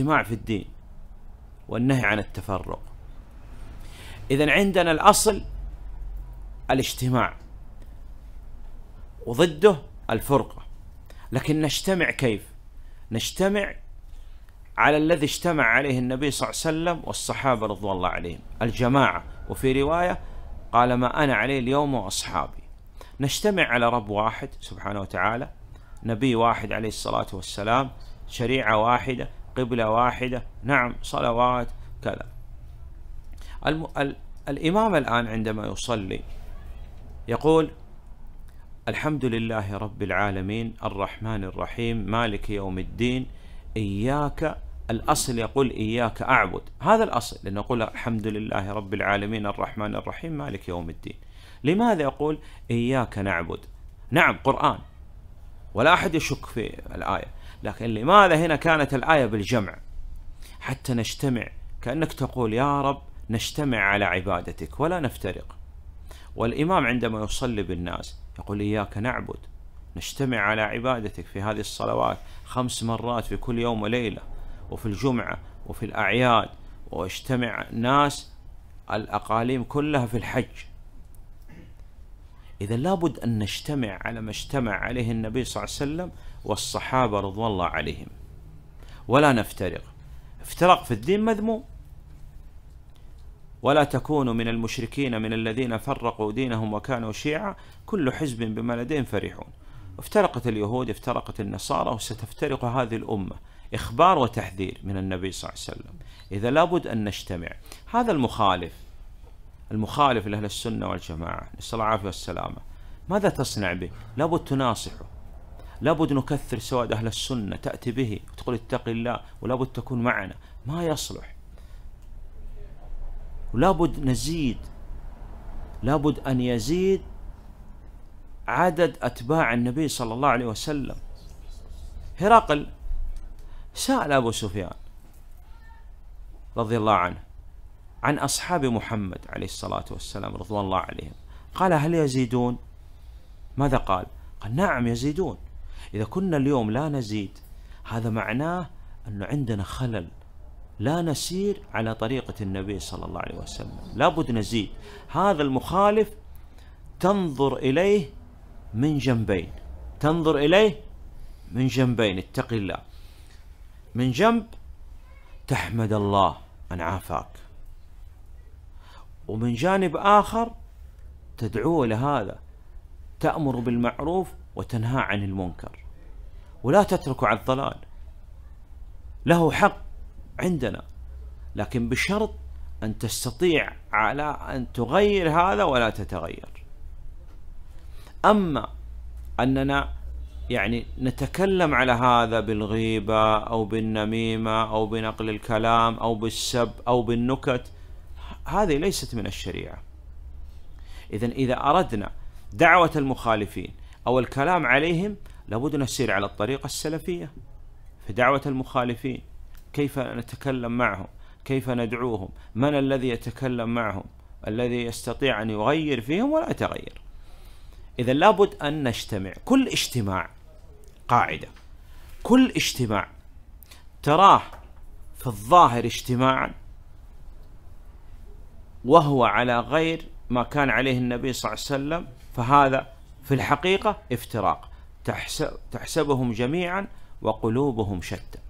الاجتماع في الدين والنهي عن التفرق إذا عندنا الأصل الاجتماع وضده الفرقة لكن نجتمع كيف نجتمع على الذي اجتمع عليه النبي صلى الله عليه وسلم والصحابة رضوان الله عليهم الجماعة وفي رواية قال ما أنا عليه اليوم وأصحابي نجتمع على رب واحد سبحانه وتعالى نبي واحد عليه الصلاة والسلام شريعة واحدة قبلة واحدة نعم صلوات كذا الم... ال... الإمام الآن عندما يصلي يقول الحمد لله رب العالمين الرحمن الرحيم مالك يوم الدين إياك الأصل يقول إياك أعبد هذا الأصل لأنه يقول الحمد لله رب العالمين الرحمن الرحيم مالك يوم الدين لماذا يقول إياك نعبد نعم قرآن ولا أحد يشك في الآية لكن لماذا هنا كانت الآية بالجمع حتى نجتمع كأنك تقول يا رب نجتمع على عبادتك ولا نفترق والإمام عندما يصلي بالناس يقول إياك نعبد نجتمع على عبادتك في هذه الصلوات خمس مرات في كل يوم وليلة وفي الجمعة وفي الأعياد واجتمع الناس الأقاليم كلها في الحج إذا لابد أن نجتمع على ما اجتمع عليه النبي صلى الله عليه وسلم والصحابة رضوان الله عليهم ولا نفترق افتراق في الدين مذموم ولا تكونوا من المشركين من الذين فرقوا دينهم وكانوا شيعا كل حزب بما لديهم فرحون افترقت اليهود افترقت النصارى وستفترق هذه الأمة إخبار وتحذير من النبي صلى الله عليه وسلم إذا لابد أن نجتمع هذا المخالف المخالف لأهل السنة والجماعة نسأل الله العافية والسلامة ماذا تصنع به؟ لابد تناصحه لابد نكثر سواد أهل السنة تأتي به وتقول اتق الله ولابد تكون معنا ما يصلح ولابد نزيد لابد أن يزيد عدد أتباع النبي صلى الله عليه وسلم هرقل سأل أبو سفيان رضي الله عنه عن أصحاب محمد عليه الصلاة والسلام رضوان الله عليهم قال هل يزيدون ماذا قال قال نعم يزيدون إذا كنا اليوم لا نزيد هذا معناه أنه عندنا خلل لا نسير على طريقة النبي صلى الله عليه وسلم لابد نزيد هذا المخالف تنظر إليه من جنبين تنظر إليه من جنبين اتق الله من جنب تحمد الله أن عافاك ومن جانب آخر تدعوه لهذا تأمر بالمعروف وتنهى عن المنكر ولا تترك على الضلال له حق عندنا لكن بشرط أن تستطيع على أن تغير هذا ولا تتغير أما أننا يعني نتكلم على هذا بالغيبة أو بالنميمة أو بنقل الكلام أو بالسب أو بالنكت هذه ليست من الشريعة إذا إذا أردنا دعوة المخالفين أو الكلام عليهم لابد نسير على الطريقة السلفية في دعوة المخالفين كيف نتكلم معهم كيف ندعوهم من الذي يتكلم معهم الذي يستطيع أن يغير فيهم ولا يتغير إذا لابد أن نجتمع كل اجتماع قاعدة كل اجتماع تراه في الظاهر اجتماعا وهو على غير ما كان عليه النبي صلى الله عليه وسلم فهذا في الحقيقة افتراق تحسبهم جميعا وقلوبهم شتى